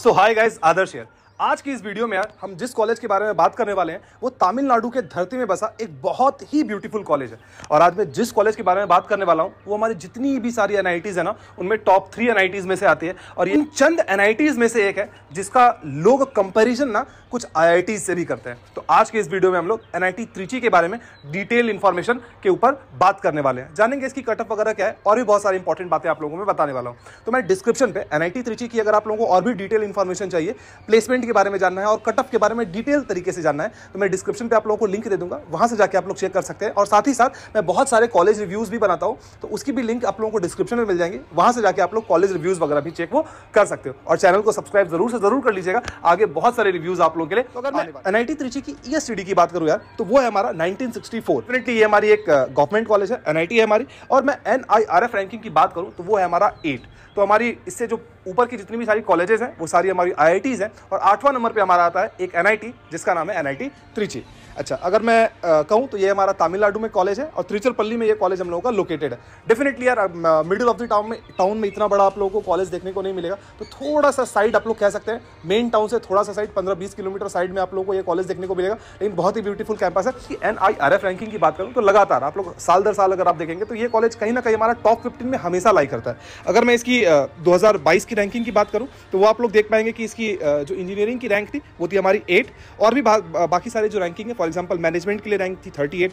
So hi guys, Adarsh here. आज की इस वीडियो में हम जिस कॉलेज के बारे में बात करने वाले हैं वो तमिलनाडु के धरती में बसा एक बहुत ही ब्यूटीफुल कॉलेज है और आज मैं जिस कॉलेज के बारे में बात करने वाला हूँ वो हमारी जितनी भी सारी एन है ना उनमें टॉप थ्री एन में से आती है और इन चंद एन में से एक है जिसका लोग कंपेरिजन ना कुछ आई से भी करते हैं तो आज के इस वीडियो में हम लोग एन त्रिची के बारे में डिटेल इन्फॉर्मेशन के ऊपर बात करने वाले हैं जानेंगे इसकी कटअप वगैरह क्या है और भी बहुत सारी इंपॉर्टेंट बातें आप लोगों में बताने वाला हूँ तो मैं डिस्क्रिप्शन पर एन त्रिची की अगर आप लोगों को और भी डिटेल इन्फॉर्मेशन चाहिए प्लेसमेंट के बारे में जानना है और कट ऑफ के बारे में डिटेल तरीके से जानना है तो मैं डिस्क्रिप्शन पे आप लोगों को लिंक दे दूंगा वहां से जाके आप लोग चेक कर सकते हैं और साथ ही साथ मैं बहुत सारे कॉलेज रिव्यूज़ भी बनाता हूँ तो उसकी भी लिंक आप लोगों को डिस्क्रिप्शन में मिल जाएंगे वहां से जाकर आप लोग कॉलेज रिव्यूज़ वगैरह भी चेक वो कर सकते हो और चैनल को सब्सक्राइब जरूर से जरूर कर लीजिएगा आगे बहुत सारे रिव्यूज़ आप लोगों के लिए तो अगर एनआईटी त्रिची की ई e एस की बात करूँ यार तो वो है हमारा 1964 डेफिनेटली ये हमारी एक गवर्नमेंट कॉलेज है एनआईटी है हमारी और मैं एन रैंकिंग की बात करूँ तो वो है हमारा एट तो हमारी इससे जो ऊपर की जितनी भी सारी कॉलेजेस हैं वो सारी हमारी आई हैं और आठवां नंबर पर हमारा आता है एक एन जिसका नाम है एन आई त्रिची अच्छा अगर मैं कहूँ तो ये हमारा तमिलनाडु में कॉलेज है और त्रिचुरपल्ली में ये कॉलेज हम लोगों का लोकेटेड है डेफिनेटली यार मिडिल ऑफ द टाउन में टाउन में इतना बड़ा आप लोगों को कॉलेज देखने को नहीं मिलेगा तो थोड़ा सा साइड आप लोग कह सकते हैं मेन टाउन से थोड़ा सा साइड पंद्रह बीस किलोमीटर साइड में आप लोगों को ये कॉलेज देखने को मिलेगा लेकिन बहुत ही ब्यूटीफुल कैंपस है कि N I R F ranking की बात करूँ तो लगातार आप लोग साल दर साल अगर आप देखेंगे तो ये कॉलेज कहीं ना कहीं हमारा टॉप फिफ्टीन में हमेशा लाई करता है अगर मैं इसकी दो की रैंकिंग की बात करूँ तो वो आप लोग देख पाएंगे कि इसकी जो इंजीनियरिंग की रैंक थी वो थी हमारी एट और भी बाकी सारे जो रैंकिंग है एग्जांपल मैनेजमेंट के लिए रैंक थी 38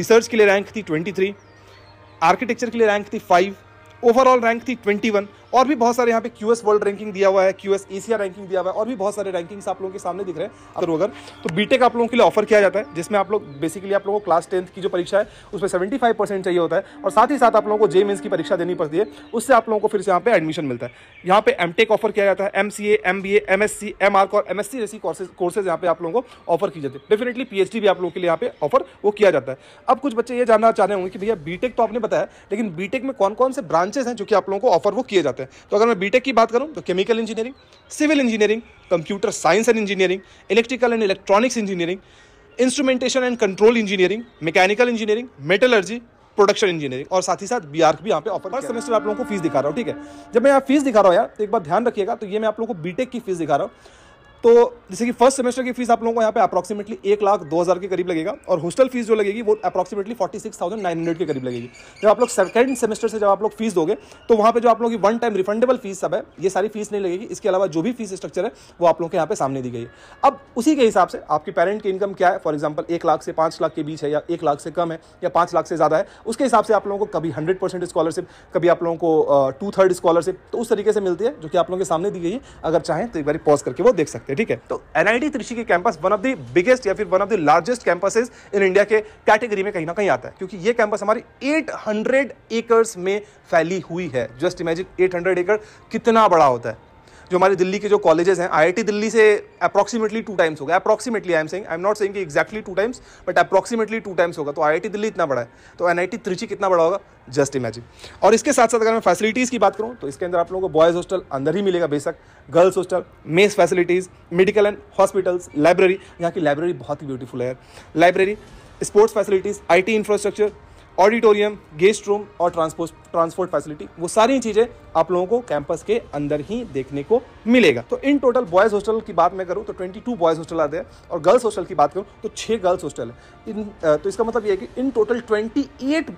रिसर्च के लिए रैंक थी 23 आर्किटेक्चर के लिए रैंक थी 5 ओवरऑल रैंक थी 21 और भी बहुत सारे यहाँ पे क्यू वर्ल्ड रैंकिंग दिया हुआ है क्यू एशिया रैंकिंग दिया हुआ है और भी बहुत सारे रैंकिंग्स आप लोगों के सामने दिख रहे हैं अगर अगर तो बीटेक आप लोगों के लिए ऑफर किया जाता है जिसमें आप लोग बेसिकली आप लोगों को क्लास टेंथ की जो परीक्षा है उसमें सेवेंटी फाइव परसेंट चाहिए होता है और साथ ही साथ आप लोगों को जे मीन्स की परीक्षा देनी पड़ती है उससे आप लोगों को फिर से यहाँ पे एडमिशन मिलता है यहाँ पे एम ऑफर किया जाता है M C M B M S C M R M S C जैसी कोर्सेज यहाँ पे आप लोगों को ऑफर की जाती है डेफिनेटली पी एच डी भी आप लोगों के लिए यहाँ पे ऑफर वो किया जाता है अब कुछ बच्चे ये जानना चाह रहे होंगे कि भैया बीटेक तो आपने बताया लेकिन बीटेक में कौन कौन से ब्रांचेस हैं जो कि आप लोगों को ऑफर वो किए जाते हैं हैं तो अगर मैं बीटेक की बात करूं तो chemical engineering civil engineering computer science and engineering electrical and electronics engineering instrumentation and control engineering mechanical engineering metallurgy production engineering और साथ ही साथ बी भी यहाँ पे ऑफर पर सेमेस्टर आप लोगों को फीस दिखा रहा हूँ ठीक है जब मैं यहाँ फीस दिखा रहा हूँ यार तो एक बार ध्यान रखिएगा तो ये मैं आप लोगों को बीटेक की फीस दिखा रहा हूँ तो जैसे कि फर्स्ट सेमेस्टर की फीस आप लोगों को यहाँ पे अप्रॉक्सीमेटली एक लाख दो हज़ार के करीब लगेगा और हॉस्टल फीस जो लगेगी वो approximately forty six thousand nine hundred के करीब लगेगी जब आप लोग सेकंड सेमेस्टर से जब आप लोग फीस दोगे तो वहाँ पे जो आप लोगों की वन टाइम रिफंडेबल फीस सब है ये सारी फीस नहीं लगेगी इसके अलावा जो भी फीस स्ट्रक्चर है वो आप लोग के यहाँ पे सामने दी गई अब उसी के हिसाब से आपके पेरेंट की इनकम क्या है फॉर एग्जाम्पल एक लाख से पाँच लाख के बीच है या एक लाख से कम है या पाँच लाख से ज़्यादा है उसके हिसाब से आप लोगों को कभी हंड्रेड परसेंट स्कॉलरशिप कभी आप लोगों को टू थर्ड स्कॉलरशिप तो उस तरीके से मिलती है जो कि आप लोगों के सामने दी गई है अगर चाहें तो एक बार पॉज करके वो देख सकते हैं ठीक है तो एनआईटी त्रिशी के campus one of the biggest या फिर one of the largest campuses in India के कैटेगरी में कहीं ना कहीं आता है क्योंकि ये कैंपस हमारी 800 एकर्स में फैली हुई है जस्ट इमेजिन 800 एकड़ कितना बड़ा होता है जो हमारे दिल्ली के जो कॉलेजेस हैं आईआईटी दिल्ली से अप्रॉक्सीमेटली टू टाइम्स होगा approximately I am saying I am not saying कि two times but approximately two times होगा तो आईआईटी दिल्ली इतना बड़ा है तो एन त्रिची कितना बड़ा होगा जस्ट इमेजिन और इसके साथ साथ अगर मैं फैसिलिटीज़ की बात करूँ तो इसके अंदर आप लोगों को बॉयज़ हॉस्टल अंदर ही मिलेगा बेशक girls hostel mess facilities medical and hospitals library यहाँ की लाइब्रेरी बहुत ही ब्यूटीफुल है library sports facilities T infrastructure auditorium guest room और ट्रांसपोर्ट ट्रांसपोर्ट फैसिलिटी वो सारी चीज़ें आप लोगों को कैंपस के अंदर ही देखने को मिलेगा तो इन टोटल बॉयज़ हॉस्टल की बात मैं करूँ तो 22 बॉयज़ हॉस्टल आते हैं और गर्ल्स हॉस्टल की बात करूँ तो छः गर्ल्स हॉस्टल है इन तो इसका मतलब ये है कि in total 28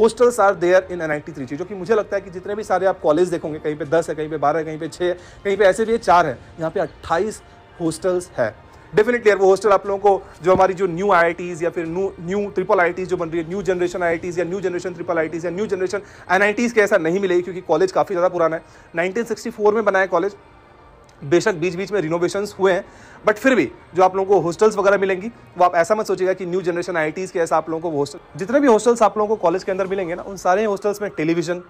hostels are there in N I जो कि मुझे लगता है कि जितने भी सारे आप कॉलेज देखोगे कहीं पे दस है कहीं पे बारह है कहीं पे छः है कहीं पे ऐसे भी है चार है यहाँ पे अट्ठाईस हॉस्टल्स है डेफिनेटली यार वो हॉस्टल आप लोगों को जो हमारी जो न्यू आई या फिर न्यू न्यू ट्रिपल आई जो बन रही है न्यू जनरेशन आई या न्यू जनरेशन ट्रिपल आई या न्यू जनरेशन एन के ऐसा नहीं मिलेगी क्योंकि कॉलेज काफ़ी ज़्यादा पुराना है नाइनटीन में बनाया कॉलेज बेशक बीच बीच में रिनोवेशन हुए हैं बट फिर भी जो आप लोगों को हॉस्टल्स वगैरह मिलेंगी वो आप ऐसा मत सोचिएगा कि न्यू जनरेशन आई के ऐसा आप लोगों को हॉस्टल जितने भी हॉस्टल्स आप लोगों को कॉलेज के अंदर मिलेंगे ना उन सारे हॉस्टल्स में television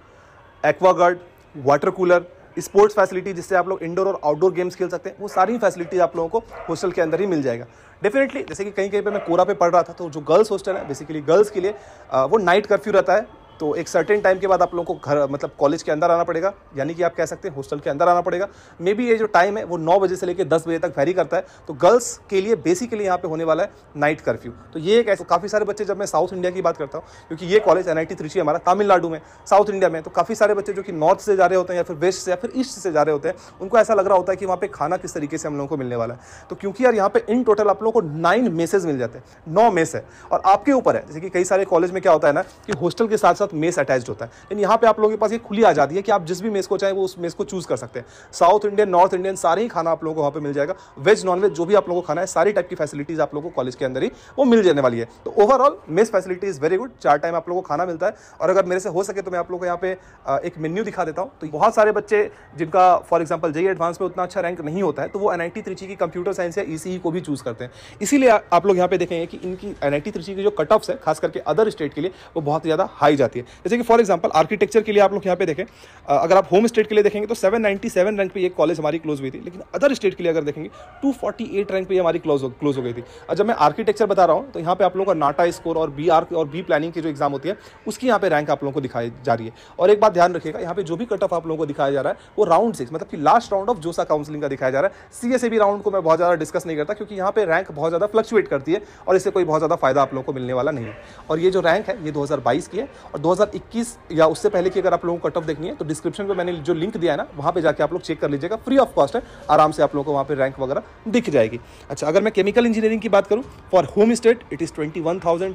Aquaguard water cooler sports facility जिससे आप लोग इंडोर और आउटडोर गेम्स खेल सकते हैं वो सारी फैसिलिटी आप लोगों को हॉस्टल के अंदर ही मिल जाएगा डेफिनेटली जैसे कि कहीं कहीं पे मैं कोरा पे पढ़ रहा था तो जो गर्ल्स हॉस्टल है बेसिकली गर्ल्स के लिए वो नाइट कर्फ्यू रहता है तो एक सर्टेन टाइम के बाद आप लोगों को घर मतलब कॉलेज के अंदर आना पड़ेगा यानी कि आप कह सकते हैं हॉस्टल के अंदर आना पड़ेगा मे बी ये जो टाइम है वो नौ बजे से लेकर दस बजे तक फैरी करता है तो गर्ल्स के लिए बेसिकली यहाँ पे होने वाला है नाइट कर्फ्यू तो ये एक ऐसे काफ़ी सारे बच्चे जब मैं साउथ इंडिया की बात करता हूँ क्योंकि ये कॉलेज एन आई हमारा तमिलनाडु में साउथ इंडिया में तो काफ़ी सारे बच्चे जो कि नॉर्थ से जा रहे होते हैं या फिर वेस्ट से या फिर ईस्ट से जा रहे होते हैं उनको ऐसा लग रहा होता है कि वहाँ पे खाना किस तरीके से हम लोगों को मिलने वाला है तो क्योंकि यार यहाँ पे इन टोटल आप लोगों को नाइन मेसेज मिल जाते हैं नौ मेस है और आपके ऊपर है जैसे कि कई सारे कॉलेज में क्या होता है ना कि हॉस्टल के साथ साथ साथ मेस अटैच होता है लेकिन यहाँ पे आप लोगों के पास ये खुली आज़ादी है कि आप जिस भी मेस को चाहें वो उस मेस को चूज़ कर सकते हैं साउथ इंडियन नॉर्थ इंडियन सारे ही खाना आप लोगों को वहाँ पर मिल जाएगा वेज नॉन वेज जो भी आप लोगों को खाना है सारी टाइप की फैसिलिटीज़ आप लोगों को कॉलेज के अंदर ही वो मिल जाने वाली है तो overall mess facility is very good चार टाइम आप लोगों को खाना मिलता है और अगर मेरे से हो सके तो मैं आप लोगों को यहाँ पे एक मेन्यू दिखा देता हूँ तो बहुत सारे बच्चे जिनका फॉर एग्जाम्पल जय एडवांस में उतना अच्छा रैंक नहीं होता है तो वो एन त्रिची की कंप्यूटर साइंस या ई को भी चूज़ करते हैं इसीलिए आप लोग यहाँ पे देखेंगे कि इनकी एन त्रिची की जो कट ऑफ्स है खास करके अदर स्टेट के लिए वो बहुत ज़्यादा हाई जाती है जाती है जैसे कि फॉर एग्जांपल आर्किटेक्चर के लिए आप लोग यहाँ पे देखें अगर आप होम स्टेट के लिए देखेंगे तो 797 रैंक पे एक कॉलेज हमारी क्लोज हुई थी लेकिन अदर स्टेट के लिए अगर देखेंगे 248 रैंक पे हमारी क्लोज क्लोज हो गई थी और जब मैं आर्किटेक्चर बता रहा हूँ तो यहाँ पे आप लोगों का नाटा स्कोर और बी आर और बी प्लानिंग की जो एग्जाम होती है उसकी यहाँ पे रैंक आप लोगों को दिखाई जा रही है और एक बात ध्यान रखिएगा यहाँ पे जो भी कट ऑफ आप लोगों को दिखाया जा रहा है वो राउंड सिक्स मतलब कि last round of JoSAA counselling का दिखाया जा रहा है सी राउंड को मैं बहुत ज़्यादा डिस्कस नहीं करता क्योंकि यहाँ पर रैंक बहुत ज़्यादा फ्लक्चुएट करती है और इससे कोई बहुत ज़्यादा फायदा आप लोगों को मिलने वाला नहीं है और ये जो रैंक है ये 2022 की है और 2021 या उससे पहले की अगर आप लोगों को कट ऑफ देखनी है तो डिस्क्रिप्शन में मैंने जो लिंक दिया है ना वहाँ पे जाके आप लोग चेक कर लीजिएगा फ्री ऑफ कॉस्ट है आराम से आप लोगों को वहाँ पे रैंक वगैरह दिख जाएगी अच्छा अगर मैं केमिकल इंजीनियरिंग की बात करूँ for home state it is twenty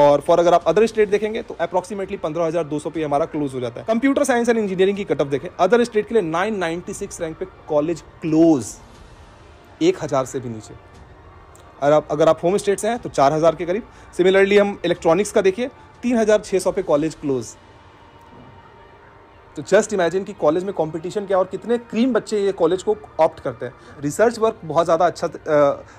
और फॉर अगर आप अदर स्टेट देखेंगे तो अप्रॉक्सीमेटली पंद्रह हज़ार दो सौ पे हमारा क्लोज हो जाता है कंप्यूटर साइंस एंड इंजीनियरिंग की कट ऑफ देखें अदर स्टेट के लिए नाइन नाइन्टी सिक्स रैंक पे कॉलेज क्लोज एक हज़ार से भी नीचे और आप अगर आप होम स्टेट से हैं तो चार हज़ार के करीब सिमिलरली हम इलेक्ट्रॉनिक्स का देखिए तीन हज़ार छः सौ पे कॉलेज क्लोज तो जस्ट इमेजिन कि कॉलेज में कंपटीशन क्या और कितने क्रीम बच्चे ये कॉलेज को ऑप्ट करते हैं रिसर्च वर्क बहुत ज़्यादा अच्छा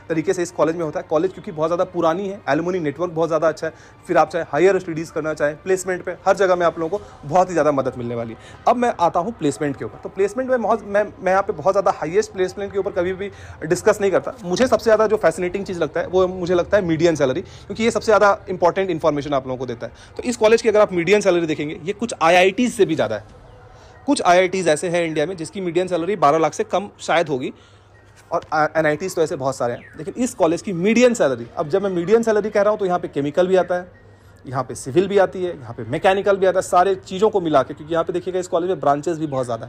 तरीके से इस कॉलेज में होता है कॉलेज क्योंकि बहुत ज़्यादा पुरानी है एलुमनी नेटवर्क बहुत ज़्यादा अच्छा है फिर आप चाहे हायर स्टडीज़ करना चाहें प्लेसमेंट पर हर जगह में आप लोगों को बहुत ही ज़्यादा मदद मिलने वाली है अब मैं आता हूँ प्लेसमेंट के ऊपर तो प्लेसमेंट में बहुत मैं मैं यहाँ पर बहुत ज़्यादा हाइएस्ट प्लेसमेंट के ऊपर कभी भी डिस्कस नहीं करता मुझे सबसे ज़्यादा जो फैसिनेटिंग चीज़ लगता है वो मुझे लगता है मीडियम सैलरी क्योंकि ये सबसे ज़्यादा इंपॉर्टेंट इन्फॉर्मेशन आप लोगों को देता है तो इस कॉलेज की अगर आप मीडियम सैलरी देखेंगे ये कुछ आई से भी ज़्यादा है कुछ आई ऐसे हैं इंडिया में जिसकी मीडियम सैलरी बारह लाख से कम शायद होगी और एन तो ऐसे बहुत सारे हैं लेकिन इस कॉलेज की मीडियम सैलरी अब जब मैं मीडियम सैलरी कह रहा हूँ तो यहाँ पे केमिकल भी आता है यहाँ पे सिविल भी आती है यहाँ पे मैकेनिकल भी आता है सारे चीज़ों को मिला के क्योंकि यहाँ पे देखिएगा इस कॉलेज में ब्रांचेस भी बहुत ज़्यादा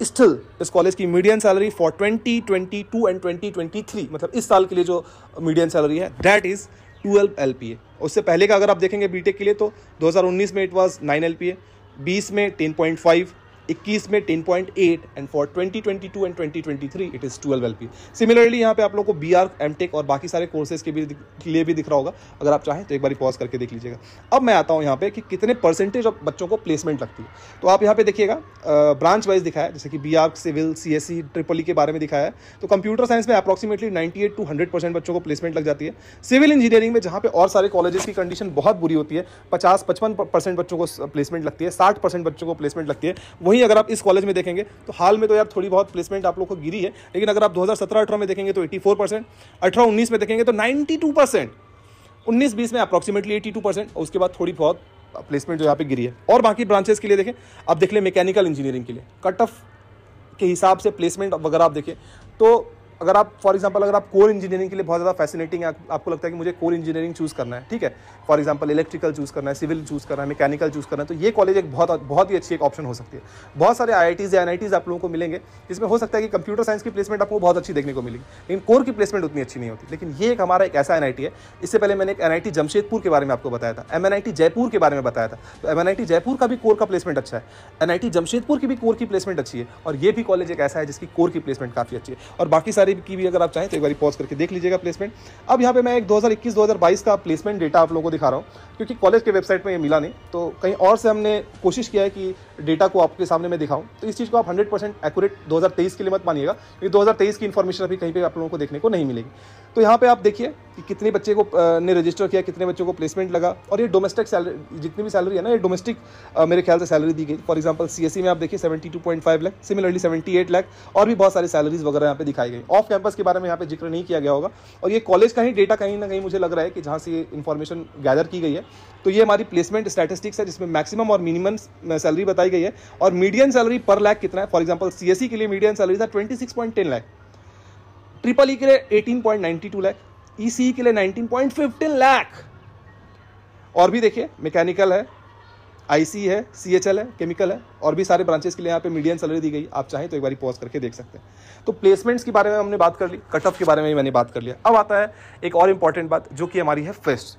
है स्टिल इस कॉलेज की medium salary for twenty twenty two and twenty twenty three मतलब इस साल के लिए जो मीडियम सैलरी है that is twelve L P A उससे पहले का अगर आप देखेंगे टेक के लिए तो उन्नीस में it was nine L P A बीस में टेन पॉइंट फाइव इक्कीस में ten point eight and for twenty twenty two and twenty twenty three it is twelve L P similarly यहाँ पे आप लोग को बी आर एम टेक और बाकी सारे कोर्सेज के भी के लिए भी दिख रहा होगा अगर आप चाहें तो एक बार पॉज करके देख लीजिएगा अब मैं आता हूँ यहाँ पे कि कितने परसेंटेज ऑफ बच्चों को प्लेसमेंट लगती है तो आप यहाँ पे देखिएगा ब्रांच वाइज दिखाया है जैसे कि B R civil C S C triple E के बारे में दिखाया है तो कंप्यूटर साइंस में approximately ninety eight to hundred percent बच्चों को प्लेसमेंट लग जाती है सिविल इंजीनियरिंग में जहाँ पे और सारे कॉलेजेस की कंडीशन बहुत बुरी होती है पचास पचपन परसेंट बच्चों को प्लेसमेंट लगती है साठ परसेंट बच्चों को प्लेसमेंट लगती है वहीं ही अगर आप इस कॉलेज में देखेंगे तो हाल में तो यार थोड़ी बहुत प्लेसमेंट आप लोग को गिरी है लेकिन अगर आप 2017-18 में देखेंगे तो 84 परसेंट अठारह उन्नीस में देखेंगे तो 92 परसेंट उन्नीस बीस में अप्रॉक्सीमेटली 82 परसेंट उसके बाद थोड़ी बहुत प्लेसमेंट जो यहाँ पे गिरी है और बाकी ब्रांचेस के लिए देखें आप देख लें मैकेनिकल इंजीनियरिंग के लिए कट ऑफ के हिसाब से प्लेसमेंट वगैरह आप देखें तो अगर आप फॉर एग्जांपल अगर आप कोर इंजीनियरिंग के लिए बहुत ज़्यादा फैसिनेटिंग आप, आपको लगता है कि मुझे कोर इंजीनियरिंग चूज़ करना है ठीक है फॉर एग्जांपल इलेक्ट्रिकल चूज़ करना है सिविल चूज़ करना है मैकेनिकल चूज़ करना है तो ये कॉलेज एक बहुत बहुत ही अच्छी एक ऑप्शन हो सकती है बहुत सारे आई या एन आप लोगों को मिलेंगे जिसमें हो सकता है कि कंप्यूटर साइंस की प्लेसमेंट आपको बहुत अच्छी देखने को मिलेगी लेकिन कोर की प्लेसमेंट उतनी अच्छी नहीं होती लेकिन ये एक हमारा एक ऐसा एन है इससे पहले मैंने एक एन जमशेदपुर के बारे में आपको बताया था एम जयपुर के बारे में बताया था तो एम जयपुर का भी कोर का प्लेसमेंट अच्छा है एन जमशेदपुर की भी कोर की प्लेसमेंट अच्छी है और ये भी कॉलेज एक ऐसा है जिसकी कोर की प्लेसमेंट काफ़ी अच्छी है और बाकी सारी वाली की भी अगर आप चाहें तो एक बार पॉज करके देख लीजिएगा प्लेसमेंट अब यहाँ पे मैं एक 2021-2022 का प्लेसमेंट डेटा आप लोगों को दिखा रहा हूँ क्योंकि कॉलेज के वेबसाइट में ये मिला नहीं तो कहीं और से हमने कोशिश किया है कि डेटा को आपके सामने मैं दिखाऊँ तो इस चीज़ को आप हंड्रेड परसेंट एक्यूरेट दो के लिए मत मानिएगा क्योंकि दो की इन्फॉर्मेशन अभी कहीं पर आप लोगों को देखने को नहीं मिलेगी तो यहाँ पर आप देखिए कि कितने बच्चे को ने रजिस्टर किया कितने बच्चों को प्लेसमेंट लगा और ये डोमेस्टिक सैलरी जितनी भी सैलरी है ना ये डोमेस्टिक मेरे ख्याल से सैलरी दी गई फॉर एग्जांपल सीएससी में आप देखिए 72.5 लाख सिमिलरली 78 लाख और भी बहुत सारी सैलरीज वगैरह यहाँ पे दिखाई गई ऑफ कैंपस के बारे में यहाँ पे जिक्र नहीं किया गया होगा और ये कॉलेज का ही डेटा कहीं ना कहीं मुझे लग रहा है कि जहाँ से ये इन्फॉर्मेशन गैदर की गई है तो ये हमारी प्लेसमेंट स्टैटिस्टिक्स है जिसमें मैक्सिमम और मिनिमम सैलरी बताई गई है और मीडियम सैलरी पर लैख कितना है फॉर एग्जाम्पल सी के लिए मीडियम सैलरी था ट्वेंटी लाख ट्रिपल ई के लिए eighteen point ninety two lakh EC e e के लिए 19.15 लाख और भी देखिए मैकेनिकल है आईसी e है सीएचएल है केमिकल है और भी सारे ब्रांचेस के लिए यहाँ पे मीडियम सैलरी दी गई आप चाहें तो एक बार पॉज करके देख सकते हैं तो प्लेसमेंट्स के बारे में हमने बात कर ली कट ऑफ के बारे में मैंने बात कर लिया अब आता है एक और इंपॉर्टेंट बात जो कि हमारी है फेस्ट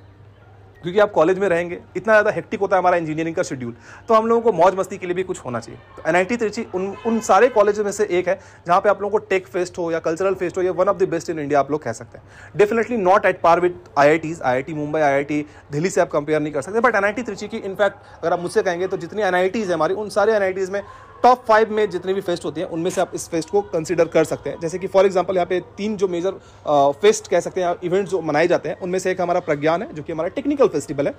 क्योंकि आप कॉलेज में रहेंगे इतना ज़्यादा हेक्टिक होता है हमारा इंजीनियरिंग का शेड्यूल तो हम लोगों को मौज मस्ती के लिए भी कुछ होना चाहिए तो एन आई उन उन सारे कॉलेज में से एक है जहाँ पे आप लोगों को टेक फेस्ट हो या कल्चरल फेस्ट हो या one of the best in India आप लोग कह सकते हैं definitely not at par with I I Ts I I T Mumbai I I T Delhi से आप कंपेयर नहीं कर सकते but N I T Trichy की इनफैक्ट अगर आप मुझसे कहेंगे तो जितनी एन आई टीज़ है हमारी उन सारे एन आई टीज़ में टॉप फाइव में जितने भी फेस्ट होते हैं उनमें से आप इस फेस्ट को कंसिडर कर सकते हैं जैसे कि फॉर एग्जाम्पल यहाँ पे तीन जो मेजर फेस्ट कह सकते हैं इवेंट जो मनाए जाते हैं उनमें से एक हमारा प्रज्ञान है जो कि हमारा टेक्निकल फेस्टिवल है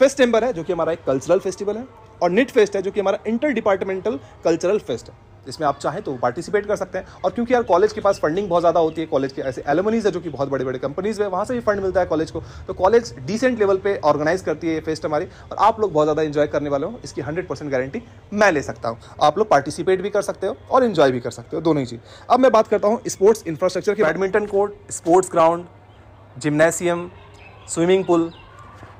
फेस्ट टेम्बर है जो कि हमारा एक कल्चरल फेस्टिवल है और निट फेस्ट है जो कि हमारा इंटर डिपार्टमेंटल कल्चरल फेस्ट है इसमें आप चाहें तो पार्टिसिपेट कर सकते हैं और क्योंकि यार कॉलेज के पास फंडिंग बहुत ज़्यादा होती है कॉलेज के ऐसे एलमनीज है जो कि बहुत बड़े बड़े कंपनीज है वहाँ से भी फंड मिलता है कॉलेज को तो कॉलेज डिसेंट लेवल पर ऑर्गेनाइज करती है ये फेस्ट हमारी और आप लोग बहुत ज़्यादा इन्जॉय करने वाले हो इसकी हंड्रेड गारंटी मैं ले सकता हूँ आप लोग पार्टिसिपेट भी कर सकते हो और इन्जॉय भी कर सकते हो दोनों ही चीज़ अब मैं बात करता हूँ स्पोर्ट्स इंफ्रास्ट्रक्चर की badminton court sports ground gymnasium swimming pool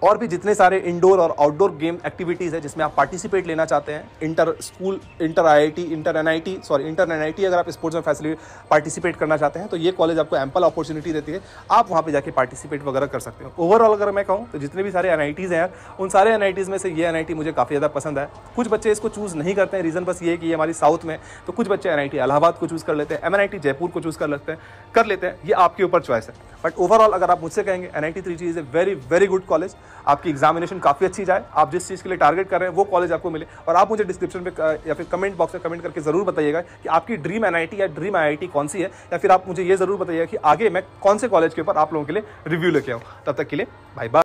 और भी जितने सारे इंडोर और आउटडोर गेम एक्टिविटीज़ है जिसमें आप पार्टिसिपेट लेना चाहते हैं inter school inter IIT inter NIT sorry inter NIT अगर आप स्पोर्ट्स में फैसिलिटी पार्टिसिपेट करना चाहते हैं तो ये कॉलेज आपको एम्पल अपॉर्चुनिटी देती है आप वहाँ पर जाकर पार्टिसिपेट वगैरह कर सकते हो ओवरऑल अगर मैं कहूँ तो जितने भी सारे एन हैं उन सारे एन में से ये एन मुझे काफ़ी ज़्यादा पसंद है कुछ बच्चे इसको चूज़ नहीं करते हैं रीज़न बस ये कि ये हमारी साउथ में तो कुछ बच्चे एन इलाहाबाद को चूज़ कर लेते हैं एम जयपुर को चूज़ कर लेते हैं कर लेते हैं ये आपके ऊपर चॉइस है बट ओवरऑल अगर आप मुझसे कहेंगे N I T Trichy is a very very good college आपकी एग्जामिनेशन काफ़ी अच्छी जाए आप जिस चीज़ के लिए टारगेट कर रहे हैं वो कॉलेज आपको मिले और आप मुझे डिस्क्रिप्शन में या फिर कमेंट बॉक्स में कमेंट करके ज़रूर बताइएगा कि आपकी ड्रीम एन या ड्रीम आई कौन सी है या फिर आप मुझे ये ज़रूर बताइएगा कि आगे मैं कौन से कॉलेज के ऊपर आप लोगों के लिए रिव्यू लेके आऊँ तब तक के लिए बाय बाय